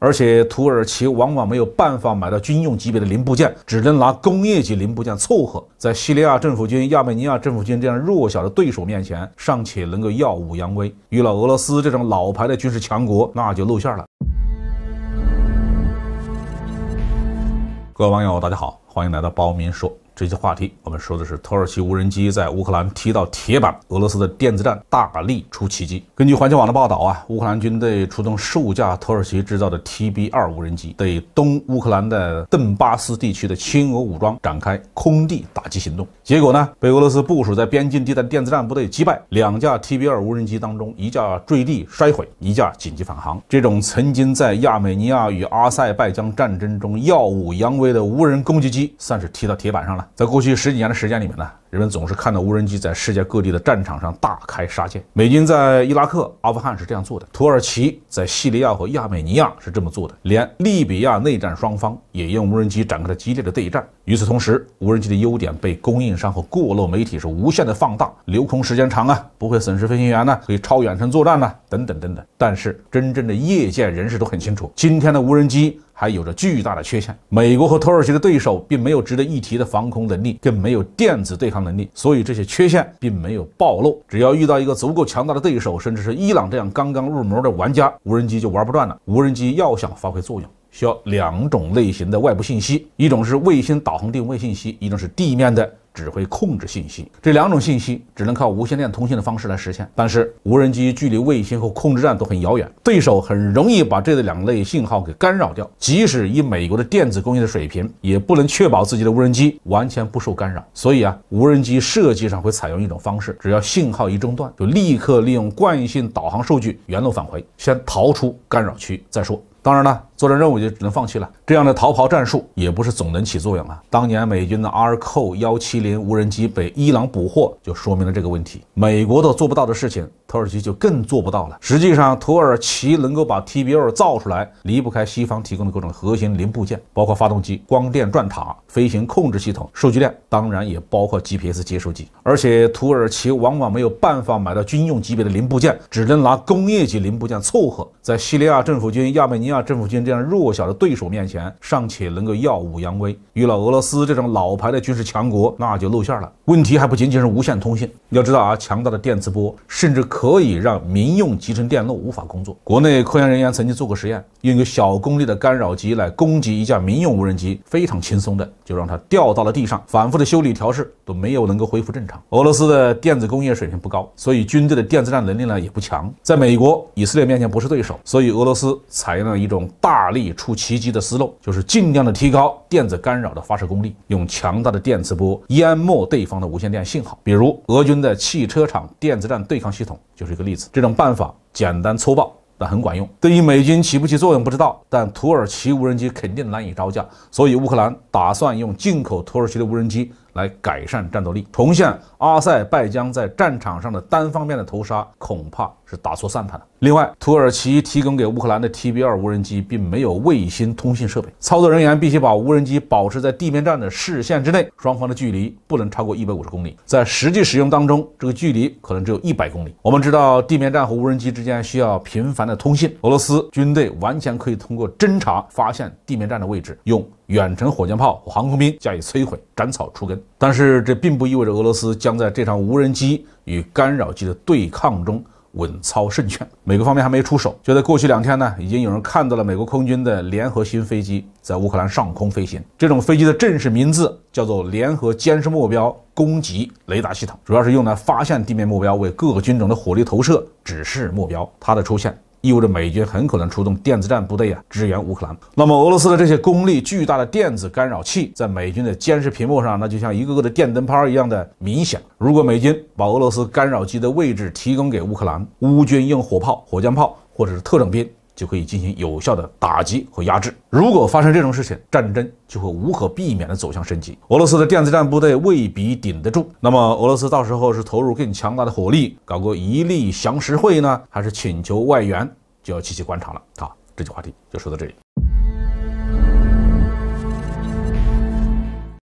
而且，土耳其往往没有办法买到军用级别的零部件，只能拿工业级零部件凑合。在叙利亚政府军、亚美尼亚政府军这样弱小的对手面前，尚且能够耀武扬威；遇到俄罗斯这种老牌的军事强国，那就露馅了。各位网友，大家好，欢迎来到包民说。这期话题，我们说的是土耳其无人机在乌克兰踢到铁板，俄罗斯的电子战大力出奇迹。根据环球网的报道啊，乌克兰军队出动数架土耳其制造的 TB 二无人机，对东乌克兰的顿巴斯地区的亲俄武装展开空地打击行动。结果呢，被俄罗斯部署在边境地带的电子战部队击败，两架 TB 二无人机当中，一架坠地摔毁，一架紧急返航。这种曾经在亚美尼亚与阿塞拜疆战争中耀武扬威的无人攻击机，算是踢到铁板上了。在过去十几年的时间里面呢。人们总是看到无人机在世界各地的战场上大开杀戒。美军在伊拉克、阿富汗是这样做的，土耳其在叙利亚和亚美尼亚是这么做的，连利比亚内战双方也用无人机展开了激烈的对战。与此同时，无人机的优点被供应商和过路媒体是无限的放大：留空时间长啊，不会损失飞行员呢，可以超远程作战呢，等等等等。但是，真正的业界人士都很清楚，今天的无人机还有着巨大的缺陷。美国和土耳其的对手并没有值得一提的防空能力，更没有电子对抗。能力，所以这些缺陷并没有暴露。只要遇到一个足够强大的对手，甚至是伊朗这样刚刚入门的玩家，无人机就玩不转了。无人机要想发挥作用，需要两种类型的外部信息：一种是卫星导航定位信息，一种是地面的。指挥控制信息这两种信息只能靠无线电通信的方式来实现，但是无人机距离卫星和控制站都很遥远，对手很容易把这两类信号给干扰掉。即使以美国的电子工业的水平，也不能确保自己的无人机完全不受干扰。所以啊，无人机设计上会采用一种方式，只要信号一中断，就立刻利用惯性导航数据原路返回，先逃出干扰区再说。当然了，作战任务就只能放弃了。这样的逃跑战术也不是总能起作用啊。当年美军的 RQ-170 无人机被伊朗捕获，就说明了这个问题。美国都做不到的事情，土耳其就更做不到了。实际上，土耳其能够把 t b l 造出来，离不开西方提供的各种核心零部件，包括发动机、光电转塔、飞行控制系统、数据链，当然也包括 GPS 接收机。而且，土耳其往往没有办法买到军用级别的零部件，只能拿工业级零部件凑合。在叙利亚政府军、亚美尼亚政府军这样弱小的对手面前尚且能够耀武扬威，遇到俄罗斯这种老牌的军事强国那就露馅了。问题还不仅仅是无线通信，要知道啊，强大的电磁波甚至可以让民用集成电路无法工作。国内科研人员曾经做过实验，用一个小功率的干扰机来攻击一架民用无人机，非常轻松的就让它掉到了地上，反复的修理调试都没有能够恢复正常。俄罗斯的电子工业水平不高，所以军队的电子战能力呢也不强，在美国、以色列面前不是对手，所以俄罗斯采用了。一种大力出奇迹的思路，就是尽量的提高电子干扰的发射功率，用强大的电磁波淹没对方的无线电信号。比如，俄军的汽车厂电子战对抗系统就是一个例子。这种办法简单粗暴，但很管用。对于美军起不起作用不知道，但土耳其无人机肯定难以招架。所以，乌克兰打算用进口土耳其的无人机。来改善战斗力，重现阿塞拜疆在战场上的单方面的屠杀，恐怕是打错算盘了。另外，土耳其提供给乌克兰的 TB2 无人机并没有卫星通信设备，操作人员必须把无人机保持在地面站的视线之内，双方的距离不能超过一百五十公里。在实际使用当中，这个距离可能只有一百公里。我们知道，地面站和无人机之间需要频繁的通信，俄罗斯军队完全可以通过侦查发现地面站的位置，用。远程火箭炮、和航空兵加以摧毁，斩草除根。但是这并不意味着俄罗斯将在这场无人机与干扰机的对抗中稳操胜券。美国方面还没出手，就在过去两天呢，已经有人看到了美国空军的联合新飞机在乌克兰上空飞行。这种飞机的正式名字叫做联合监视目标攻击雷达系统，主要是用来发现地面目标，为各个军种的火力投射指示目标。它的出现。意味着美军很可能出动电子战部队啊，支援乌克兰。那么俄罗斯的这些功率巨大的电子干扰器，在美军的监视屏幕上，那就像一个个的电灯泡一样的明显。如果美军把俄罗斯干扰机的位置提供给乌克兰，乌军用火炮、火箭炮或者是特种兵。就可以进行有效的打击和压制。如果发生这种事情，战争就会无可避免地走向升级。俄罗斯的电子战部队未必顶得住，那么俄罗斯到时候是投入更强大的火力搞个一力降十会呢，还是请求外援，就要细细观察了。好，这期话题就说到这里。